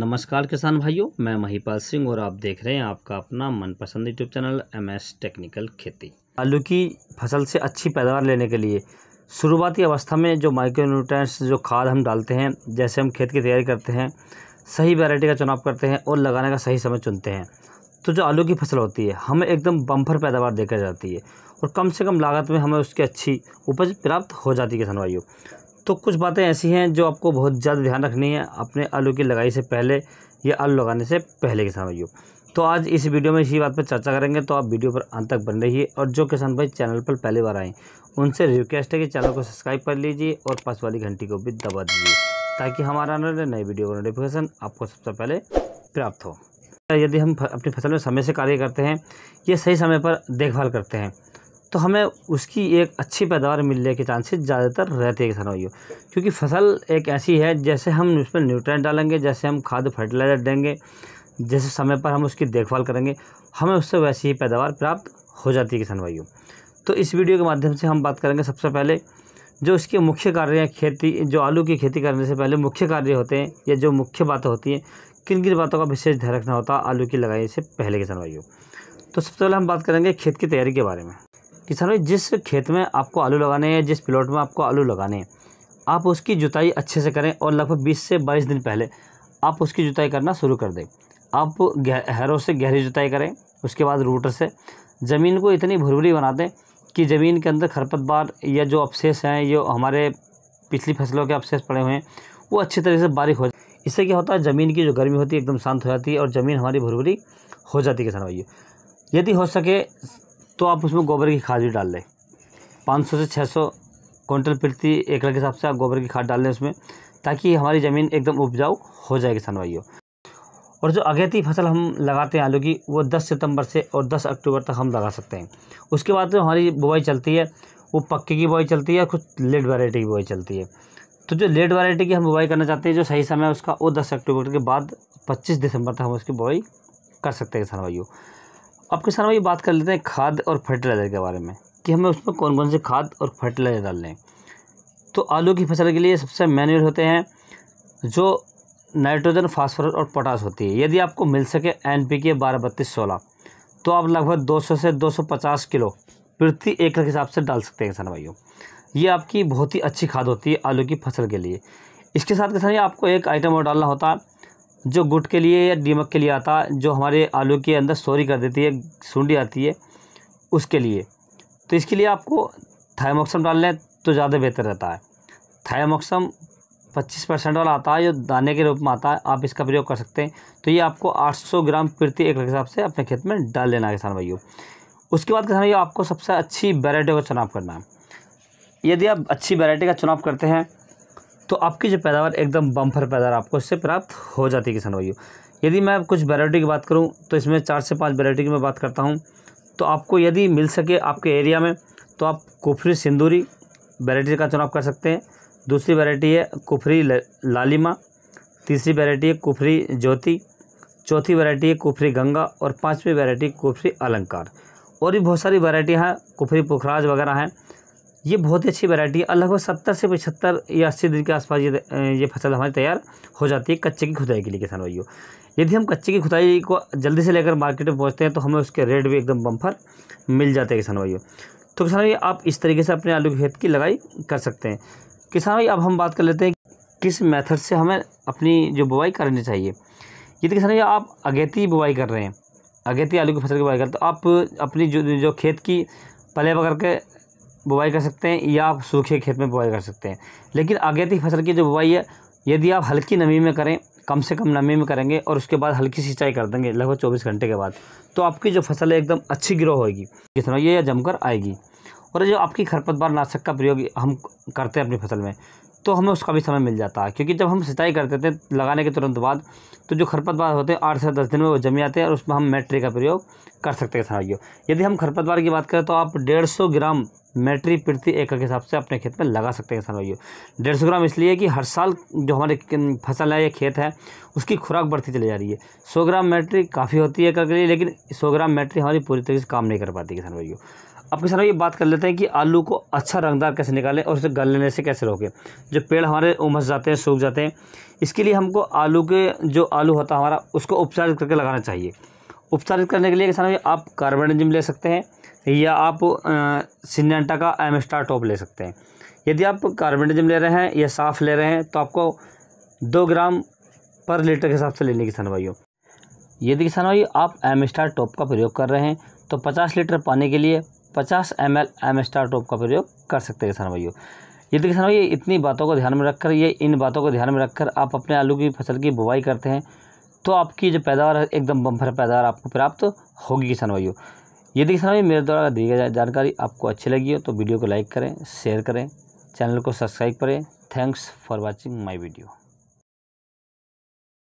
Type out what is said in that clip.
नमस्कार किसान भाइयों मैं महीपाल सिंह और आप देख रहे हैं आपका अपना मनपसंद YouTube channel M S technical खेती आलू की फसल से अच्छी पैदावार लेने के लिए शुरुआती अवस्था में जो माइक्रोन्यूट्रेंट्स जो खाद हम डालते हैं जैसे हम खेत की तैयारी करते हैं सही वैरायटी का चुनाव करते हैं और लगाने का सही समय चुनते हैं तो जो आलू की फसल होती है हमें एकदम बम्फर पैदावार देकर जाती है और कम से कम लागत में हमें उसकी अच्छी उपज प्राप्त हो जाती है किसान भाइयों तो कुछ बातें ऐसी हैं जो आपको बहुत ज़्यादा ध्यान रखनी है अपने आलू की लगाई से पहले या आलू लगाने से पहले किसान समय तो आज इस वीडियो में इसी बात पर चर्चा करेंगे तो आप वीडियो पर अंत तक बन रहिए और जो किसान भाई चैनल पर पहली बार आएँ उनसे रिक्वेस्ट है कि चैनल को सब्सक्राइब कर लीजिए और पास वाली घंटी को भी दबा दीजिए ताकि हमारा आने वाले नए वीडियो का नोटिफिकेशन आपको सबसे पहले प्राप्त हो तो यदि हम अपनी फसल में समय से कार्य करते हैं या सही समय पर देखभाल करते हैं तो हमें उसकी एक अच्छी पैदावार मिलने के चांसेस ज़्यादातर रहते हैं किसानों भाइयों क्योंकि फसल एक ऐसी है जैसे हम उसमें न्यूट्रेंट डालेंगे जैसे हम खाद फर्टिलाइज़र देंगे जैसे समय पर हम उसकी देखभाल करेंगे हमें उससे वैसी ही पैदावार प्राप्त हो जाती है किसान भाइयों तो इस वीडियो के माध्यम से हम बात करेंगे सबसे पहले जो इसके मुख्य कार्य हैं खेती जो आलू की खेती करने से पहले मुख्य कार्य होते हैं या जो मुख्य बातें होती हैं किन किन बातों का विशेष ध्यान रखना होता है आलू की लगाई से पहले किसान भाइयों तो सबसे पहले हम बात करेंगे खेत की तैयारी के बारे में किसान भाई जिस खेत में आपको आलू लगाने हैं जिस प्लॉट में आपको आलू लगाने हैं आप उसकी जुताई अच्छे से करें और लगभग बीस से बाईस दिन पहले आप उसकी जुताई करना शुरू कर दें आप हैरों से गहरी जुताई करें उसके बाद रूटर से ज़मीन को इतनी भुरभुरी बना दें कि ज़मीन के अंदर खरपतवार या जो अवशेष हैं जो हमारे पिछली फसलों के अवशेष पड़े हुए हैं वो अच्छी तरह से बारीक हो जाए इससे क्या होता है ज़मीन की जो गर्मी होती है एकदम शांत हो जाती है और ज़मीन हमारी भुरभुरी हो जाती है किसान भाइयों यदि हो सके तो आप उसमें गोबर की खाद भी डाल लें पाँच सौ से छः सौ क्विंटल प्रति एकड़ के हिसाब से आप गोबर की खाद डाल लें उसमें ताकि हमारी ज़मीन एकदम उपजाऊ हो जाए किसान भाइयों और जो अगेती फसल हम लगाते हैं आलू की वो 10 सितंबर से और 10 अक्टूबर तक हम लगा सकते हैं उसके बाद जो तो हमारी बुआई चलती है वो पक्के की बुआई चलती है कुछ लेट वैरायटी की बुआई चलती है तो जो लेट वैरायटी की हम बुआई करना चाहते हैं जो सही समय है उसका वो दस अक्टूबर के बाद पच्चीस दिसंबर तक हम उसकी बुआई कर सकते हैं किसान भाइयों अब किसान भाई बात कर लेते हैं खाद और फर्टिलाइज़र के बारे में कि हमें उसमें कौन कौन से खाद और फर्टिलाइज़र डाल लें तो आलू की फसल के लिए सबसे मैन्यूर होते हैं जो नाइट्रोजन फास्फोरस और पोटास होती है यदि आपको मिल सके एन पी के बारह बत्तीस सोलह तो आप लगभग 200 से 250 किलो प्रति एकड़ के हिसाब से डाल सकते हैं किसान भाइयों ये आपकी बहुत ही अच्छी खाद होती है आलू की फसल के लिए इसके साथ किसान आपको एक आइटम और डालना होता है जो गुट के लिए या दीमक के लिए आता है जो हमारे आलू के अंदर सोरी कर देती है सूंडी आती है उसके लिए तो इसके लिए आपको थायमोक्सम डाल लें तो ज़्यादा बेहतर रहता है थायमोक्सम 25 परसेंट वाला आता है जो दाने के रूप में आता है आप इसका प्रयोग कर सकते हैं तो ये आपको 800 ग्राम प्रति एकड़ के हिसाब से अपने खेत में डाल लेना है किसान भाइयों उसके बाद किसान भाइयों आपको सबसे अच्छी वेराइटी का चुनाव करना है यदि आप अच्छी वेरायटी का चुनाव करते हैं तो आपकी जो पैदावार एकदम बम्फर पैदावार आपको इससे प्राप्त हो जाती है किसान भाइयों यदि मैं कुछ वेराइटी की बात करूँ तो इसमें चार से पाँच वेराइटी की मैं बात करता हूँ तो आपको यदि मिल सके आपके एरिया में तो आप कुफरी सिंदूरी वेराइटी का चुनाव कर सकते हैं दूसरी वेराइटी है कुफरी लालिमा तीसरी वेराइटी है कुफरी ज्योति चौथी वेराइटी है कुफरी गंगा और पांचवी वेराइटी कुफरी अलंकार और भी बहुत सारी वैरायटियाँ हैं कुफरी पुखराज वगैरह हैं ये बहुत ही अच्छी वैरायटी है लगभग सत्तर से पचहत्तर या अस्सी दिन के आसपास ये ये फसल हमारी तैयार हो जाती है कच्चे की खुदाई के लिए किसान भाइयों यदि हम कच्चे की खुदाई को जल्दी से लेकर मार्केट में पहुँचते हैं तो हमें उसके रेट भी एकदम बम्फर मिल जाते हैं किसान भाइयों तो किसान भाई आप इस तरीके से अपने आलू के खेत की लगाई कर सकते हैं किसान भाई अब हम बात कर लेते हैं किस मेथड से हमें अपनी जो बुआई करनी चाहिए यदि किसान भाई आप अगेती बुआई कर रहे हैं अगेती आलू की फसल की बुआई करते तो आप अपनी जो जो खेत की पले वगैरह के बुआई कर सकते हैं या आप सूखे खेत में बुआई कर सकते हैं लेकिन अगेती फसल की जो बुआई है यदि आप हल्की नमी में करें कम से कम नमी में करेंगे और उसके बाद हल्की सिंचाई कर देंगे लगभग चौबीस घंटे के बाद तो आपकी जो फसल है एकदम अच्छी ग्रो होगी जितना ये जमकर आएगी और जो आपकी खरपतवार नाशक का प्रयोग हम करते हैं अपनी फसल में तो हमें उसका भी समय मिल जाता है क्योंकि जब हम सिंचाई करते थे लगाने के तुरंत बाद तो जो खरपतवार होते हैं आठ से दस दिन में वो जम जाते हैं और उसमें हम मेट्री का प्रयोग कर सकते हैं साथियों यदि हम खरपतवार की बात करें तो आप डेढ़ सौ ग्राम मेट्री प्रति एकड़ के हिसाब से अपने खेत में लगा सकते हैं किसान भाइयों डेढ़ सौ ग्राम इसलिए कि हर साल जो हमारे फसल है या खेत है उसकी खुराक बढ़ती चली जा रही है सौ ग्राम मेट्री काफ़ी होती है एकड़ के लिए लेकिन सौ ग्राम मेट्री हमारी पूरी तरीके से काम नहीं कर पाती किसान भाइयों अब किसान भाई बात कर लेते हैं कि आलू को अच्छा रंगदार कैसे निकालें और उसे गलने से कैसे रोकें जो पेड़ हमारे उमस जाते हैं सूख जाते हैं इसके लिए हमको आलू के जो आलू होता है हमारा उसको उपचार करके लगाना चाहिए उपचारित करने के लिए किसान भाई आप कार्बेंडाजिम ले सकते हैं या आप सिनेटा का एमस्टार टॉप ले सकते हैं यदि आप कार्बेंडाजिम ले रहे हैं या साफ ले रहे हैं तो आपको दो ग्राम पर लीटर के हिसाब से लेने की सनवाइयों यदि किसान भाई आप एम स्टार टॉप का प्रयोग कर रहे हैं तो पचास लीटर पानी के लिए पचास M L M star top का प्रयोग कर सकते हैं किसान भाइयों यदि किसान भाई इतनी बातों को ध्यान में रखकर ये इन बातों को ध्यान में रखकर आप अपने आलू की फसल की बुवाई करते हैं तो आपकी जो पैदावार है एकदम बम्फर पैदावार आपको प्राप्त होगी किसान भाइयों यदि किसान भाई मेरे द्वारा दी गई जानकारी आपको अच्छी लगी हो तो वीडियो को लाइक करें शेयर करें चैनल को सब्सक्राइब करें thanks for watching my video